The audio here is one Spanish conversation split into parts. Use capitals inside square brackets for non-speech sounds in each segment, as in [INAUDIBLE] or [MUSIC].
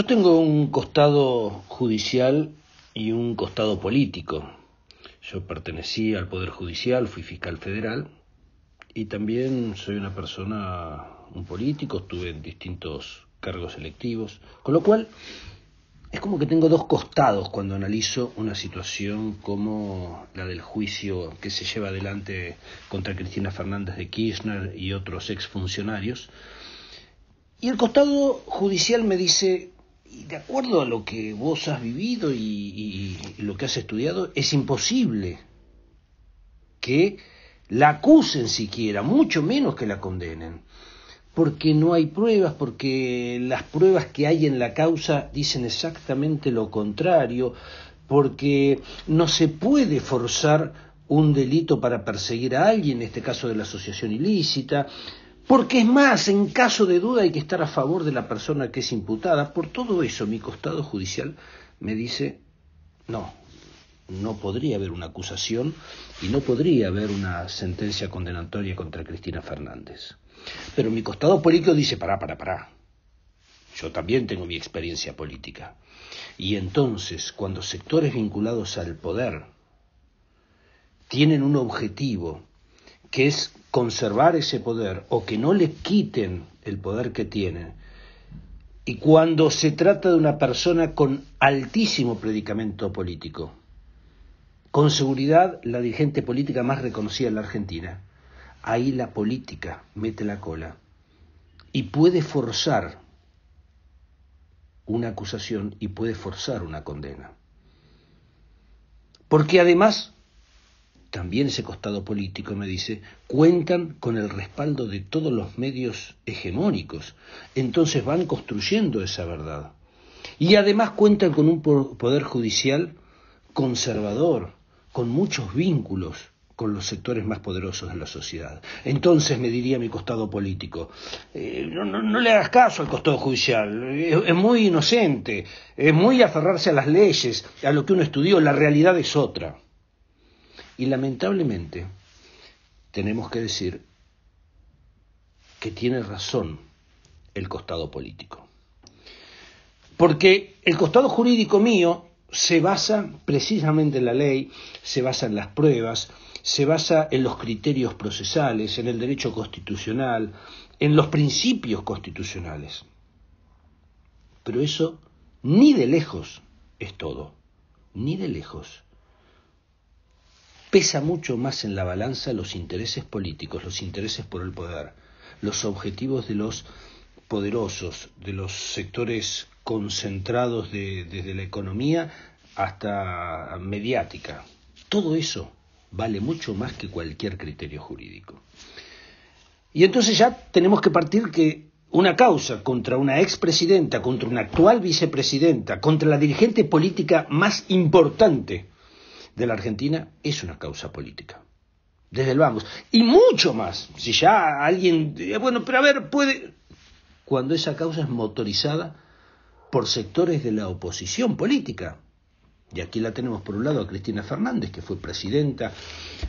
Yo tengo un costado judicial y un costado político. Yo pertenecí al Poder Judicial, fui fiscal federal y también soy una persona, un político, estuve en distintos cargos electivos, con lo cual es como que tengo dos costados cuando analizo una situación como la del juicio que se lleva adelante contra Cristina Fernández de Kirchner y otros exfuncionarios. Y el costado judicial me dice y de acuerdo a lo que vos has vivido y, y lo que has estudiado, es imposible que la acusen siquiera, mucho menos que la condenen, porque no hay pruebas, porque las pruebas que hay en la causa dicen exactamente lo contrario, porque no se puede forzar un delito para perseguir a alguien, en este caso de la asociación ilícita, porque es más, en caso de duda hay que estar a favor de la persona que es imputada. Por todo eso, mi costado judicial me dice, no, no podría haber una acusación y no podría haber una sentencia condenatoria contra Cristina Fernández. Pero mi costado político dice, pará, pará, pará. Yo también tengo mi experiencia política. Y entonces, cuando sectores vinculados al poder tienen un objetivo que es conservar ese poder o que no le quiten el poder que tienen. Y cuando se trata de una persona con altísimo predicamento político, con seguridad la dirigente política más reconocida en la Argentina, ahí la política mete la cola y puede forzar una acusación y puede forzar una condena. Porque además también ese costado político, me dice, cuentan con el respaldo de todos los medios hegemónicos. Entonces van construyendo esa verdad. Y además cuentan con un poder judicial conservador, con muchos vínculos con los sectores más poderosos de la sociedad. Entonces me diría mi costado político, eh, no, no, le hagas caso al costado judicial, es, muy inocente, es muy aferrarse a las leyes, a lo que uno estudió, la realidad es otra. Y lamentablemente tenemos que decir que tiene razón el costado político. Porque el costado jurídico mío se basa precisamente en la ley, se basa en las pruebas, se basa en los criterios procesales, en el derecho constitucional, en los principios constitucionales. Pero eso ni de lejos es todo, ni de lejos pesa mucho más en la balanza los intereses políticos, los intereses por el poder, los objetivos de los poderosos, de los sectores concentrados desde la economía hasta mediática. Todo eso vale mucho más que cualquier criterio jurídico. Y entonces ya tenemos que partir que una causa contra una expresidenta, contra una actual vicepresidenta, contra la dirigente política más importante de la Argentina es una causa política. Desde el vamos. Y mucho más. Si ya alguien. Bueno, pero a ver, puede. Cuando esa causa es motorizada por sectores de la oposición política. Y aquí la tenemos por un lado a Cristina Fernández, que fue presidenta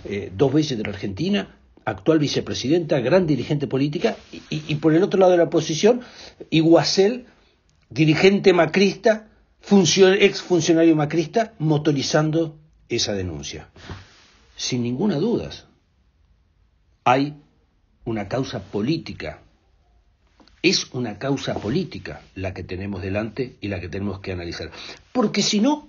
eh, dos veces de la Argentina, actual vicepresidenta, gran dirigente política, y, por el otro lado de la oposición, Iguacel, dirigente macrista, exfuncionario ex funcionario macrista, motorizando esa denuncia. Sin ninguna duda, hay una causa política. Es una causa política la que tenemos delante y la que tenemos que analizar. Porque si no,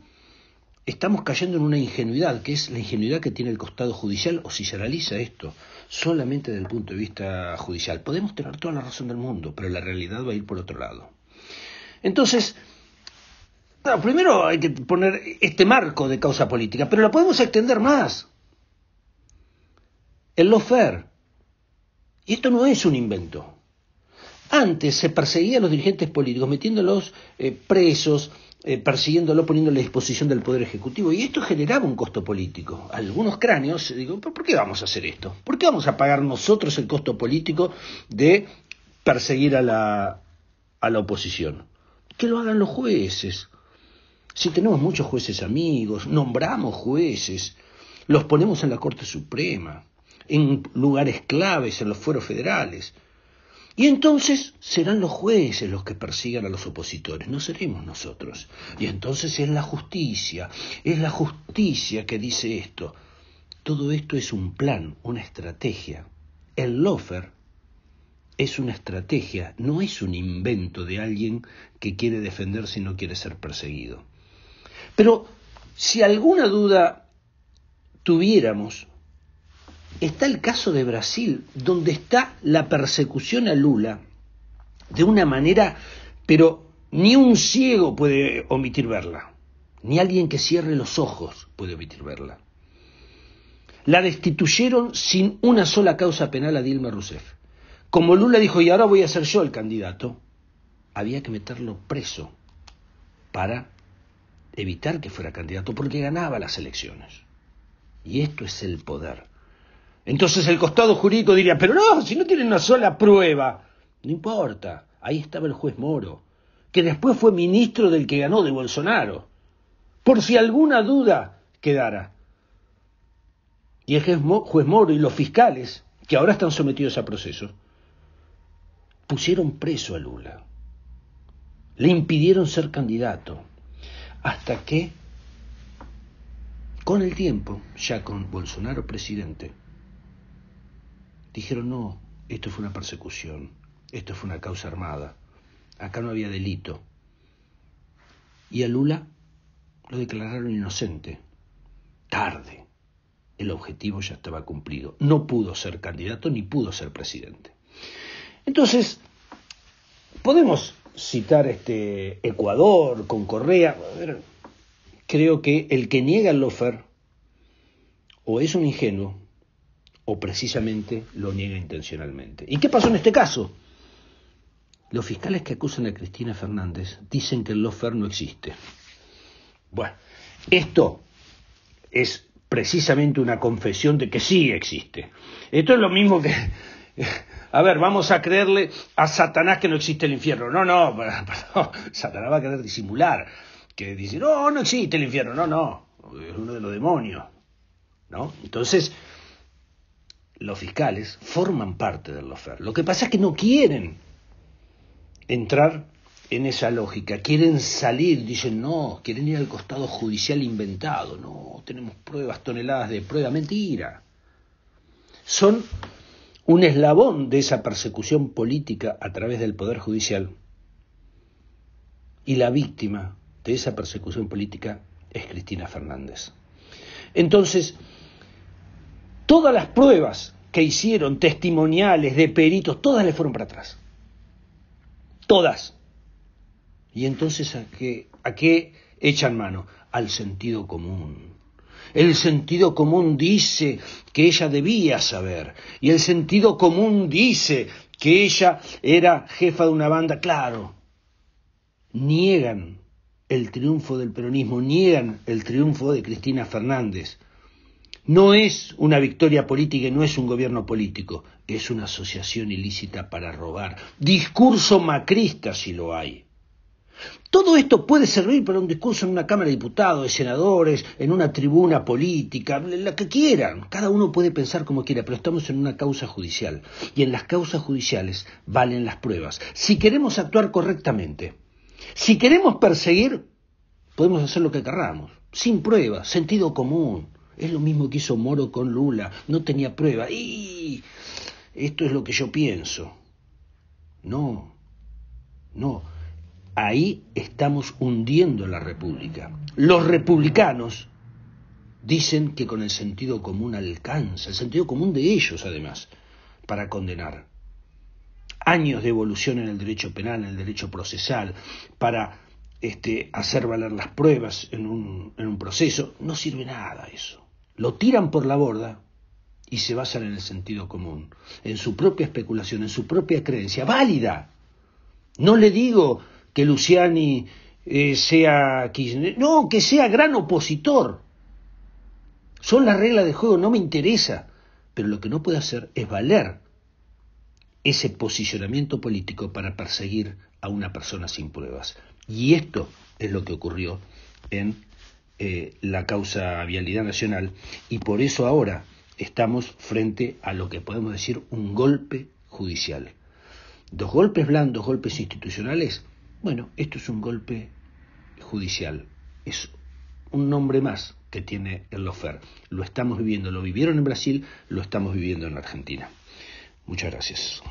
estamos cayendo en una ingenuidad, que es la ingenuidad que tiene el costado judicial, o si se analiza esto solamente desde el punto de vista judicial. Podemos tener toda la razón del mundo, pero la realidad va a ir por otro lado. Entonces, primero hay que poner este marco de causa política, pero la podemos extender más. El lofer. Y esto no es un invento. Antes se perseguía a los dirigentes políticos, metiéndolos eh, presos, eh, persiguiéndolo, persiguiéndolos, poniéndoles a disposición del Poder Ejecutivo. Y esto generaba un costo político. Algunos cráneos eh, digo, ¿por qué vamos a hacer esto? ¿Por qué vamos a pagar nosotros el costo político de perseguir a la, a la oposición? Que lo hagan los jueces, si tenemos muchos jueces amigos, nombramos jueces, los ponemos en la Corte Suprema, en lugares claves, en los fueros federales. Y entonces serán los jueces los que persigan a los opositores, no seremos nosotros. Y entonces es la justicia, es la justicia que dice esto. Todo esto es un plan, una estrategia. El lofer es una estrategia, no es un invento de alguien que quiere defenderse y no quiere ser perseguido. Pero si alguna duda tuviéramos, está el caso de Brasil, donde está la persecución a Lula de una manera, pero ni un ciego puede omitir verla, ni alguien que cierre los ojos puede omitir verla. La destituyeron sin una sola causa penal a Dilma Rousseff. Como Lula dijo, y ahora voy a ser yo el candidato, había que meterlo preso para evitar que fuera candidato porque ganaba las elecciones. Y esto es el poder. Entonces el costado jurídico diría, pero no, si no tienen una sola prueba. No importa, ahí estaba el juez Moro, que después fue ministro del que ganó de Bolsonaro. Por si alguna duda quedara. Y el juez Moro y los fiscales, que ahora están sometidos a proceso, pusieron preso a Lula. Le impidieron ser candidato. Hasta que, con el tiempo, ya con Bolsonaro presidente, dijeron, no, esto fue una persecución, esto fue una causa armada, acá no había delito. Y a Lula lo declararon inocente. Tarde. El objetivo ya estaba cumplido. No pudo ser candidato ni pudo ser presidente. Entonces, podemos citar este Ecuador con Correa. Creo que el que niega el lofer o es un ingenuo o precisamente lo niega intencionalmente. ¿Y qué pasó en este caso? Los fiscales que acusan a Cristina Fernández dicen que el lofer no existe. Bueno, esto es precisamente una confesión de que sí existe. Esto es lo mismo que a ver, vamos a creerle a Satanás que no existe el infierno. No, no, [LAUGHS] Satanás va a querer disimular, que dice, no, no existe el infierno, no, no, es uno de los demonios. ¿No? Entonces, los fiscales forman parte del lofer. Lo que pasa es que no quieren entrar en esa lógica, quieren salir, dicen no, quieren ir al costado judicial inventado, no, tenemos pruebas, toneladas de prueba, mentira. Son un eslabón de esa persecución política a través del Poder Judicial. Y la víctima de esa persecución política es Cristina Fernández. Entonces, todas las pruebas que hicieron, testimoniales, de peritos, todas le fueron para atrás. Todas. Y entonces, ¿a qué, a qué echan mano? Al sentido común el sentido común dice que ella debía saber. Y el sentido común dice que ella era jefa de una banda. Claro, niegan el triunfo del peronismo, niegan el triunfo de Cristina Fernández. No es una victoria política y no es un gobierno político, es una asociación ilícita para robar. Discurso macrista si lo hay. Todo esto puede servir para un discurso en una Cámara de Diputados, de senadores, en una tribuna política, la que quieran. Cada uno puede pensar como quiera, pero estamos en una causa judicial. Y en las causas judiciales valen las pruebas. Si queremos actuar correctamente, si queremos perseguir, podemos hacer lo que querramos, sin pruebas, sentido común. Es lo mismo que hizo Moro con Lula, no tenía prueba. Y esto es lo que yo pienso. No, no, ahí estamos hundiendo la República. Los republicanos dicen que con el sentido común alcanza, el sentido común de ellos además, para condenar. Años de evolución en el derecho penal, en el derecho procesal, para este, hacer valer las pruebas en un proceso, no sirve nada eso. Lo tiran por la borda y se basan en el sentido común, en su propia especulación, en su propia creencia, válida. No le digo que Luciani eh, sea No, que sea gran opositor. Son las reglas de juego, no me interesa. Pero lo que no puede hacer es valer ese posicionamiento político para perseguir a una persona sin pruebas. Y esto es lo que ocurrió en eh, la causa Vialidad Nacional y por eso ahora estamos frente a lo que podemos decir un golpe judicial. Dos golpes blandos, golpes institucionales bueno, esto es un golpe judicial, es un nombre más que tiene el lofer. Lo estamos viviendo, lo vivieron en Brasil, lo estamos viviendo en Argentina. Muchas gracias.